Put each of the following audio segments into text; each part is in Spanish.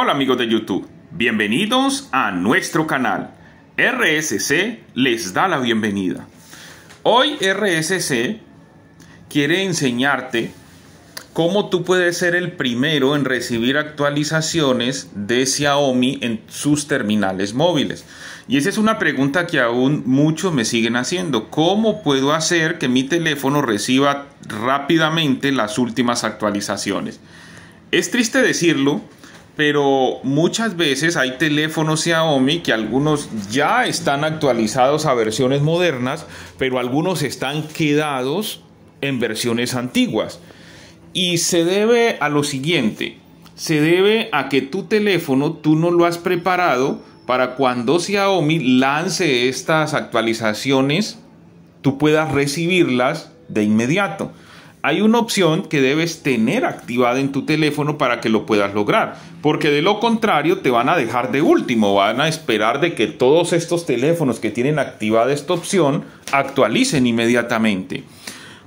Hola amigos de YouTube, bienvenidos a nuestro canal. RSC les da la bienvenida. Hoy RSC quiere enseñarte cómo tú puedes ser el primero en recibir actualizaciones de Xiaomi en sus terminales móviles. Y esa es una pregunta que aún muchos me siguen haciendo. ¿Cómo puedo hacer que mi teléfono reciba rápidamente las últimas actualizaciones? Es triste decirlo, pero muchas veces hay teléfonos Xiaomi que algunos ya están actualizados a versiones modernas, pero algunos están quedados en versiones antiguas. Y se debe a lo siguiente, se debe a que tu teléfono tú no lo has preparado para cuando Xiaomi lance estas actualizaciones, tú puedas recibirlas de inmediato hay una opción que debes tener activada en tu teléfono para que lo puedas lograr, porque de lo contrario te van a dejar de último, van a esperar de que todos estos teléfonos que tienen activada esta opción actualicen inmediatamente.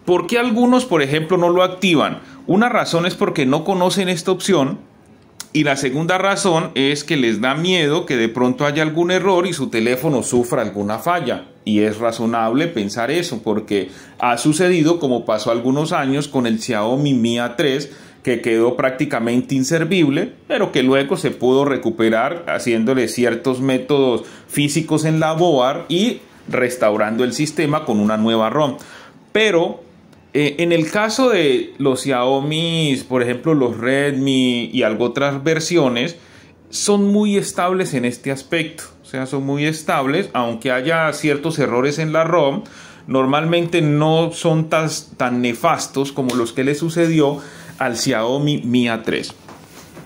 ¿Por qué algunos, por ejemplo, no lo activan? Una razón es porque no conocen esta opción y la segunda razón es que les da miedo que de pronto haya algún error y su teléfono sufra alguna falla. Y es razonable pensar eso porque ha sucedido como pasó algunos años con el Xiaomi Mi A3 que quedó prácticamente inservible, pero que luego se pudo recuperar haciéndole ciertos métodos físicos en la BOAR y restaurando el sistema con una nueva ROM. Pero eh, en el caso de los Xiaomi, por ejemplo, los Redmi y algunas otras versiones, son muy estables en este aspecto. O sea, son muy estables, aunque haya ciertos errores en la ROM, normalmente no son tan, tan nefastos como los que le sucedió al Xiaomi Mi A3.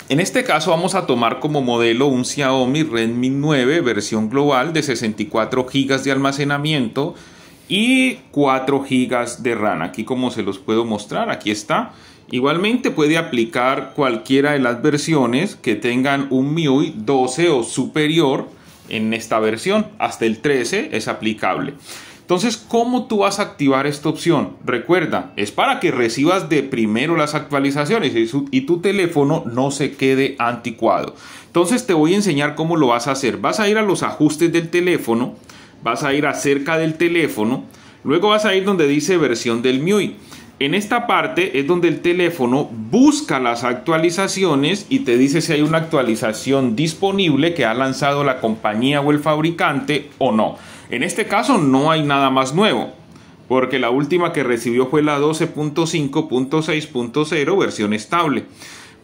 En este caso vamos a tomar como modelo un Xiaomi Redmi 9 versión global de 64 GB de almacenamiento, y 4 GB de RAM. Aquí como se los puedo mostrar, aquí está. Igualmente puede aplicar cualquiera de las versiones que tengan un MIUI 12 o superior en esta versión. Hasta el 13 es aplicable. Entonces, ¿cómo tú vas a activar esta opción? Recuerda, es para que recibas de primero las actualizaciones y, y, tu teléfono no se quede anticuado. Entonces, te voy a enseñar cómo lo vas a hacer. Vas a ir a los ajustes del teléfono vas a ir acerca del teléfono, luego vas a ir donde dice versión del MIUI. En esta parte es donde el teléfono busca las actualizaciones y te dice si hay una actualización disponible que ha lanzado la compañía o el fabricante o no. En este caso no hay nada más nuevo, porque la última que recibió fue la 12.5.6.0 versión estable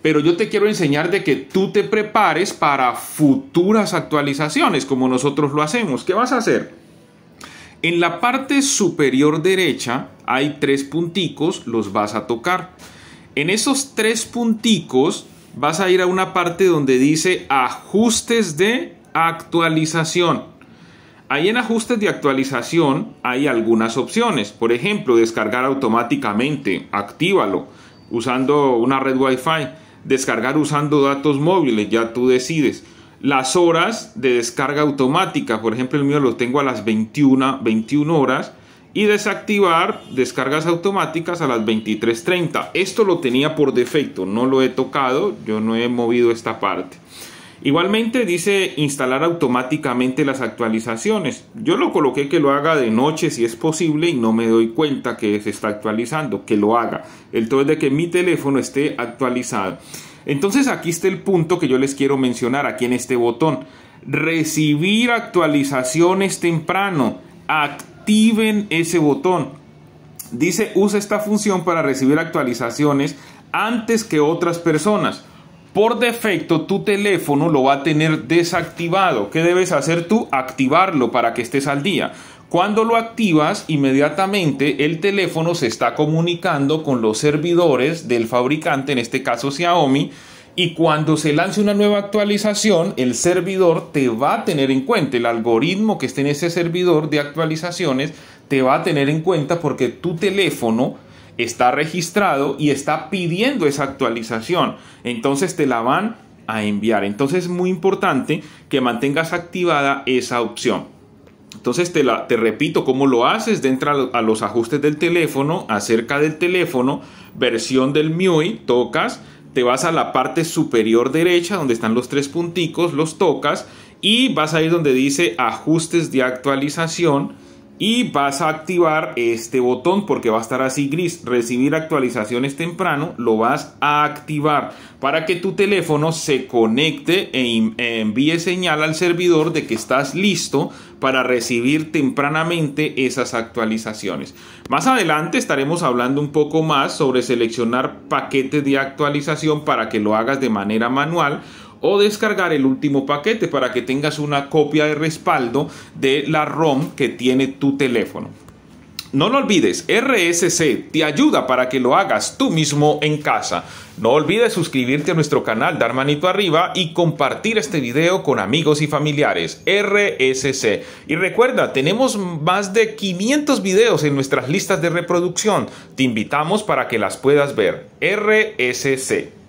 pero yo te quiero enseñar de que tú te prepares para futuras actualizaciones, como nosotros lo hacemos. ¿Qué vas a hacer? En la parte superior derecha hay tres punticos, los vas a tocar. En esos tres punticos vas a ir a una parte donde dice ajustes de actualización. Ahí en ajustes de actualización hay algunas opciones. Por ejemplo, descargar automáticamente, actívalo usando una red Wi-Fi descargar usando datos móviles, ya tú decides. Las horas de descarga automática, por ejemplo el mío lo tengo a las 21, 21 horas y desactivar descargas automáticas a las 23.30. Esto lo tenía por defecto, no lo he tocado, yo no he movido esta parte. Igualmente dice instalar automáticamente las actualizaciones. Yo lo coloqué que lo haga de noche si es posible y no me doy cuenta que se está actualizando, que lo haga. El todo es de que mi teléfono esté actualizado. Entonces aquí está el punto que yo les quiero mencionar aquí en este botón. Recibir actualizaciones temprano. Activen ese botón. Dice usa esta función para recibir actualizaciones antes que otras personas. Por defecto tu teléfono lo va a tener desactivado. ¿Qué debes hacer tú? Activarlo para que estés al día. Cuando lo activas, inmediatamente el teléfono se está comunicando con los servidores del fabricante, en este caso Xiaomi, y cuando se lance una nueva actualización, el servidor te va a tener en cuenta, el algoritmo que esté en ese servidor de actualizaciones te va a tener en cuenta porque tu teléfono está registrado y está pidiendo esa actualización. Entonces te la van a enviar. Entonces es muy importante que mantengas activada esa opción. Entonces te, la, te repito cómo lo haces. Dentro a los ajustes del teléfono, acerca del teléfono, versión del MIUI, tocas, te vas a la parte superior derecha donde están los tres punticos, los tocas y vas a ir donde dice ajustes de actualización y vas a activar este botón porque va a estar así gris recibir actualizaciones temprano lo vas a activar para que tu teléfono se conecte e, e envíe señal al servidor de que estás listo para recibir tempranamente esas actualizaciones más adelante estaremos hablando un poco más sobre seleccionar paquetes de actualización para que lo hagas de manera manual o descargar el último paquete para que tengas una copia de respaldo de la ROM que tiene tu teléfono. No lo olvides, RSC te ayuda para que lo hagas tú mismo en casa. No olvides suscribirte a nuestro canal, dar manito arriba y compartir este video con amigos y familiares. RSC. Y recuerda, tenemos más de 500 videos en nuestras listas de reproducción. Te invitamos para que las puedas ver. RSC.